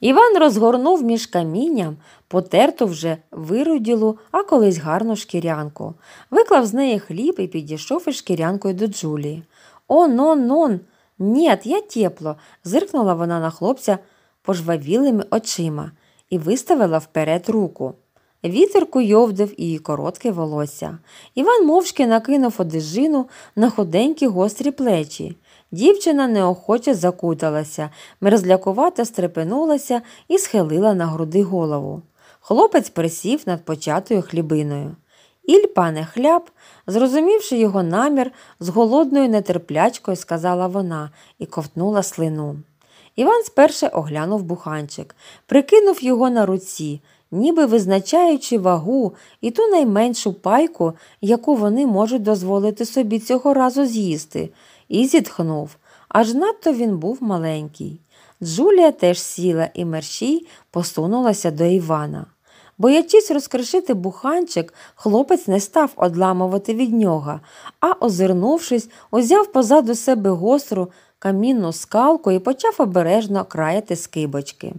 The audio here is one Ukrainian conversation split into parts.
Іван розгорнув між камінням потерту вже вируділу, а колись гарну шкірянку, виклав з неї хліб і підійшов із шкірянкою до Джулії. Он он он. Нєт, я тепло, зиркнула вона на хлопця пожвавілими очима і виставила вперед руку. Вітер куйовдив її коротке волосся. Іван мовчки накинув одежину на худенькі гострі плечі. Дівчина неохоче закуталася, мерзлякувато стрепенулася і схилила на груди голову. Хлопець присів над початою хлібиною. Іль, пане хляб, зрозумівши його намір, з голодною нетерплячкою сказала вона і ковтнула слину. Іван сперше оглянув буханчик, прикинув його на руці, ніби визначаючи вагу і ту найменшу пайку, яку вони можуть дозволити собі цього разу з'їсти, і зітхнув. Аж надто він був маленький. Джулія теж сіла і мерщій посунулася до Івана. Боячись розкришити буханчик, хлопець не став одламувати від нього, а, озирнувшись, узяв позаду себе гостру камінну скалку і почав обережно краяти скибочки.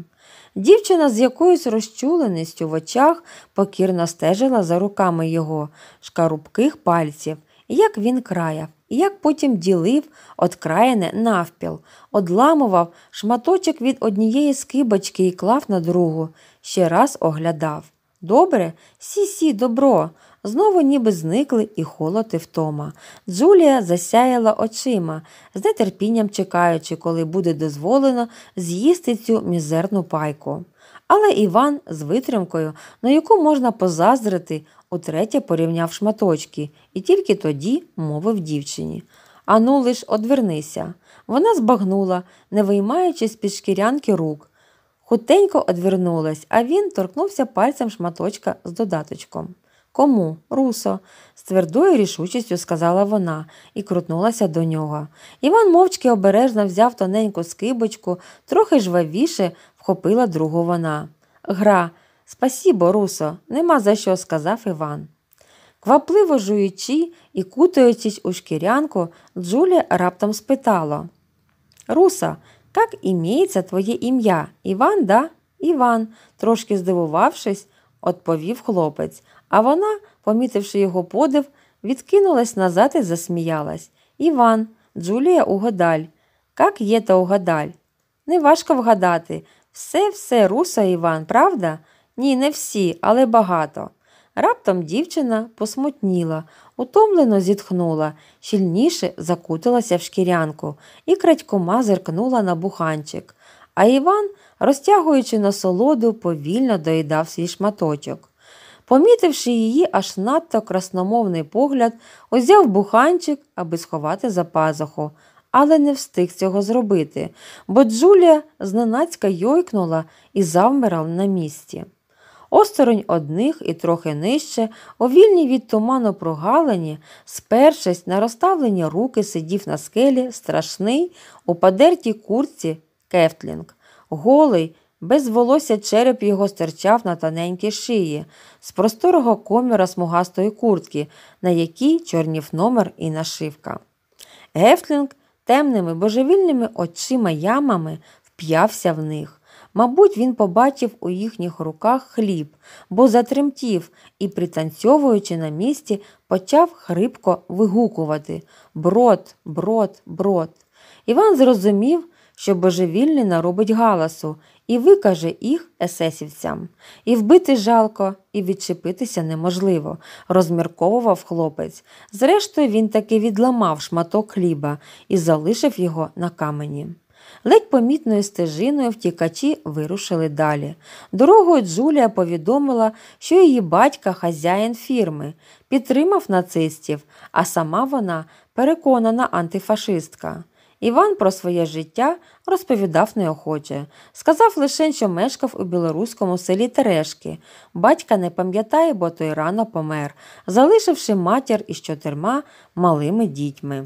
Дівчина з якоюсь розчуленістю в очах покірно стежила за руками його шкарубких пальців, як він краяв і як потім ділив одкраєне навпіл, одламував шматочок від однієї скибочки і клав на другу, ще раз оглядав. Добре, сі сі, добро. Знову ніби зникли і холод і втома. Джулія засяяла очима, з нетерпінням чекаючи, коли буде дозволено з'їсти цю мізерну пайку. Але Іван з витримкою, на яку можна позаздрити, утретє порівняв шматочки, і тільки тоді мовив дівчині. Ану лиш одвернися. Вона збагнула, не виймаючи з під шкірянки рук, Хутенько одвернулась, а він торкнувся пальцем шматочка з додаточком. Кому, русо, з твердою рішучістю сказала вона і крутнулася до нього. Іван мовчки обережно взяв тоненьку скибочку, трохи жвавіше вхопила другу вона. Гра, спасібо, русо, нема за що, сказав Іван. Квапливо жуючи і кутаючись у шкірянку, Джулія раптом спитала Руса, так іміється твоє ім'я? Іван, да? Іван, трошки здивувавшись, відповів хлопець, а вона, помітивши його подив, відкинулась назад і засміялась. Іван, Джулія угадаль. як є та угадаль? Неважко вгадати. Все, все, руса Іван, правда? Ні, не всі, але багато. Раптом дівчина посмутніла, утомлено зітхнула, щільніше закутилася в шкірянку і крадькома зиркнула на буханчик. А Іван, розтягуючи насолоду, повільно доїдав свій шматочок. Помітивши її аж надто красномовний погляд, узяв буханчик, аби сховати за пазуху, але не встиг цього зробити, бо Джулія зненацька йойкнула і завмирав на місці осторонь одних і трохи нижче, у вільній від туману прогалині, спершись на розставлені руки, сидів на скелі страшний, у падертій курці кефтлінг, голий, без волосся череп його стирчав на тоненькій шиї, з просторого коміра смугастої куртки, на якій чорнів номер і нашивка. Гефтлінг темними божевільними очима ямами вп'явся в них. Мабуть, він побачив у їхніх руках хліб, бо затремтів і, пританцьовуючи на місці, почав хрипко вигукувати Брод, брод, брод. Іван зрозумів, що божевільний наробить галасу і викаже їх есесівцям. І вбити жалко, і відчепитися неможливо, розмірковував хлопець. Зрештою, він таки відламав шматок хліба і залишив його на камені. Ледь помітною стежиною втікачі вирушили далі. Дорогою Джулія повідомила, що її батька хазяїн фірми, підтримав нацистів, а сама вона переконана антифашистка. Іван про своє життя розповідав неохоче. Сказав лише, що мешкав у білоруському селі Терешки. Батька не пам'ятає, бо той рано помер, залишивши матір із чотирма малими дітьми.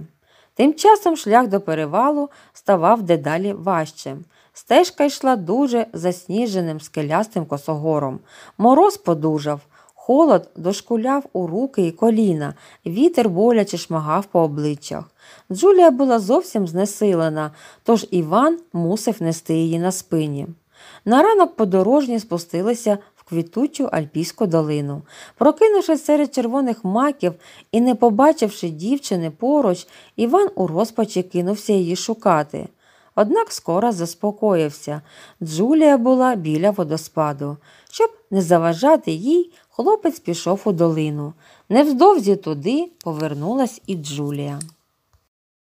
Тим часом шлях до перевалу ставав дедалі важчим. Стежка йшла дуже засніженим скелястим косогором. Мороз подужав, холод дошкуляв у руки і коліна, вітер боляче шмагав по обличчях. Джулія була зовсім знесилена, тож Іван мусив нести її на спині. На ранок подорожні спустилися квітучу альпійську долину. Прокинувшись серед червоних маків і не побачивши дівчини поруч, Іван у розпачі кинувся її шукати. Однак скоро заспокоївся. Джулія була біля водоспаду. Щоб не заважати їй, хлопець пішов у долину. Невздовзі туди повернулась і Джулія.